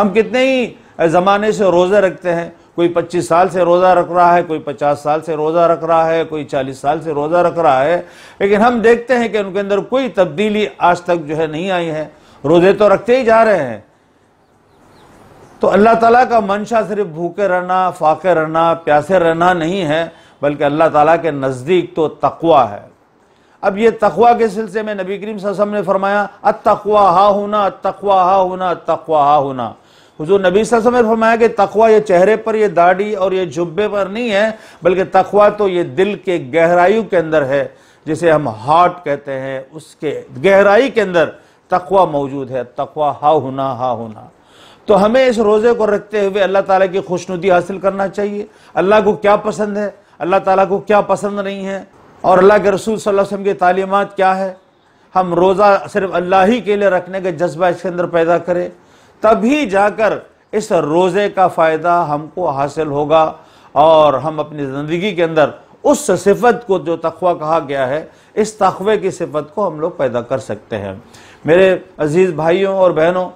हम कितने ही ज़माने से रोज़े रखते हैं कोई पच्चीस साल से रोज़ा रख रहा है कोई पचास साल से रोज़ा रख रहा है कोई चालीस साल से रोज़ा रख रहा है लेकिन हम देखते हैं कि उनके अंदर कोई तब्दीली आज तक जो है नहीं आई है रोज़े तो रखते ही जा रहे हैं तो अल्लाह ताला का मंशा सिर्फ भूखे रहना फाके रहना प्यासे रहना नहीं है बल्कि अल्लाह ताला के नज़दीक तो तकवा है अब ये तकवा के सिलसिले में नबी करीम वसम ने फरमाया अतवा हा होना अतवा हा होना अतवा हा होना हुजूर नबी वसल्लम ने फरमाया कि तखवा ये चेहरे पर ये दाढ़ी और ये जुब्बे पर नहीं है बल्कि तखवा तो ये दिल के गहराइयों के अंदर है जिसे हम हार्ट कहते हैं उसके गहराई के अंदर तखवा मौजूद है तखवा हा हुना हा हुना तो हमें इस रोज़े को रखते हुए अल्लाह ताला की खुशनुदी हासिल करना चाहिए अल्लाह को क्या पसंद है अल्लाह ताला को क्या पसंद नहीं है और अल्लाह के रसूल सल्लल्लाहु अलैहि वसल्लम की तालीमत क्या है हम रोज़ा सिर्फ अल्लाह ही के लिए रखने का जज्बा इसके अंदर पैदा करें तभी जाकर इस रोज़े का फ़ायदा हमको हासिल होगा और हम अपनी ज़िंदगी के अंदर उस सिफत को जो तखवा कहा गया है इस तखवे की सिफत को हम लोग पैदा कर सकते हैं मेरे अजीज़ भाइयों और बहनों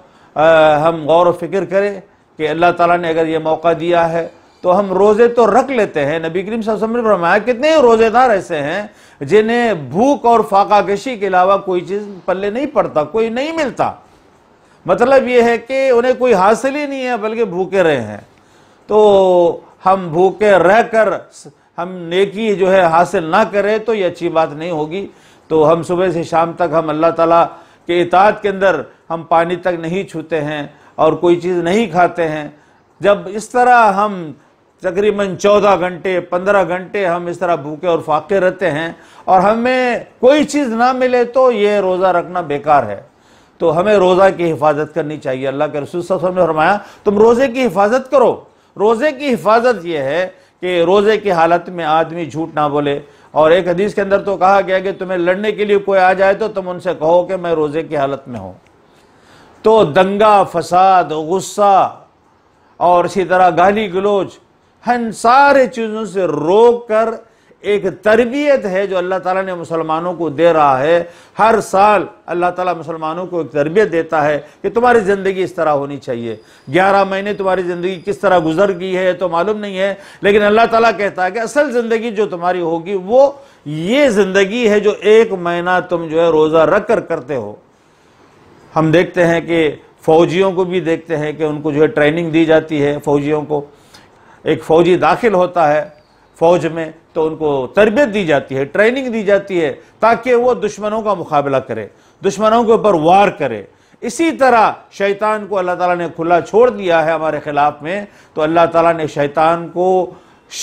हम गौर फिक्र करें कि अल्लाह ताला ने अगर ये मौका दिया है तो हम रोज़े तो रख लेते हैं नबी करीम ने फरमाया कितने रोज़ेदार ऐसे हैं जिन्हें भूख और फाकाकशी के अलावा कोई चीज़ पल्ले नहीं पड़ता कोई नहीं मिलता मतलब ये है कि उन्हें कोई हासिल ही नहीं है बल्कि भूखे रहे हैं तो हम भूखे रह कर हम नेकी जो है हासिल ना करें तो ये अच्छी बात नहीं होगी तो हम सुबह से शाम तक हम अल्लाह ताला के इताद के अंदर हम पानी तक नहीं छूते हैं और कोई चीज़ नहीं खाते हैं जब इस तरह हम तकरीबन चौदह घंटे पंद्रह घंटे हम इस तरह भूखे और फाके रहते हैं और हमें कोई चीज़ ना मिले तो ये रोज़ा रखना बेकार है तो हमें रोज़ा की हिफाजत करनी चाहिए अल्लाह के रसूल वसल्लम ने फरमाया तुम रोज़े की हिफाजत करो रोज़े की हिफाजत यह है कि रोज़े की हालत में आदमी झूठ ना बोले और एक हदीस के अंदर तो कहा गया कि तुम्हें लड़ने के लिए कोई आ जाए तो तुम उनसे कहो कि मैं रोज़े की हालत में हूं तो दंगा फसाद गुस्सा और इसी तरह गाली गलोच हन सारे चीज़ों से रोक कर एक तरबियत है जो अल्लाह ताला ने मुसलमानों को दे रहा है हर साल अल्लाह ताला मुसलमानों को एक तरबियत देता है कि तुम्हारी ज़िंदगी इस तरह होनी चाहिए ग्यारह महीने तुम्हारी ज़िंदगी किस तरह गुजर गई है तो मालूम नहीं है लेकिन अल्लाह ताला कहता है कि असल ज़िंदगी जो तुम्हारी होगी वो ये ज़िंदगी है जो एक महीना तुम जो है रोज़ा रख कर करते हो हम देखते हैं कि फ़ौजियों को भी देखते हैं कि उनको जो है ट्रेनिंग दी जाती है फ़ौजियों को एक फ़ौजी दाखिल होता है फौज में तो उनको तरबियत दी जाती है ट्रेनिंग दी जाती है ताकि वो दुश्मनों का मुकाबला करे दुश्मनों के ऊपर वार करे इसी तरह शैतान को अल्लाह ताला ने खुला छोड़ दिया है हमारे ख़िलाफ़ में तो अल्लाह ताला ने शैतान को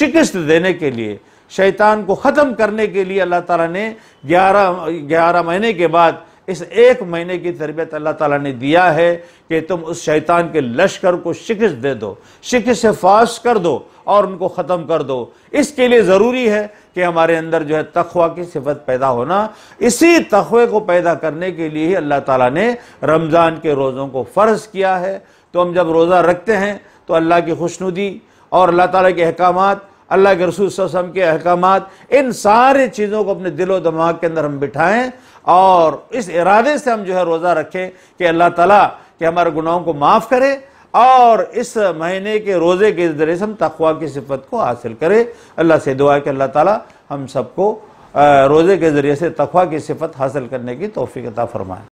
शिकस्त देने के लिए शैतान को ख़त्म करने के लिए अल्लाह ताला ने ग्यारह ग्यारह महीने के बाद इस एक महीने की तरबियत अल्लाह ताला ने दिया है कि तुम उस शैतान के लश्कर को शिकस्त दे दो शिकस्त से फाश कर दो और उनको ख़त्म कर दो इसके लिए ज़रूरी है कि हमारे अंदर जो है तखवा की सिफत पैदा होना इसी तखवे को पैदा करने के लिए ही अल्लाह ताला ने रमज़ान के रोज़ों को फ़र्ज़ किया है तो हम जब रोज़ा रखते हैं तो अल्लाह की खुशनुदी और अल्लाह ताला के अहकाम अल्लाह के रसूल वसम के अहकाम इन सारी चीज़ों को अपने दिलो दिमाग के अंदर हम बिठाएं और इस इरादे से हम जो है रोज़ा रखें कि अल्लाह ताला के हमारे गुनाहों को माफ़ करे और इस महीने के रोज़े के ज़रिए से हम तखवा की सिफत को हासिल करें अल्लाह से दुआ कि अल्लाह ताला हम सबको रोज़े के ज़रिए से तखवा की सिफत हासिल करने की तोफ़ी अता फरमाएँ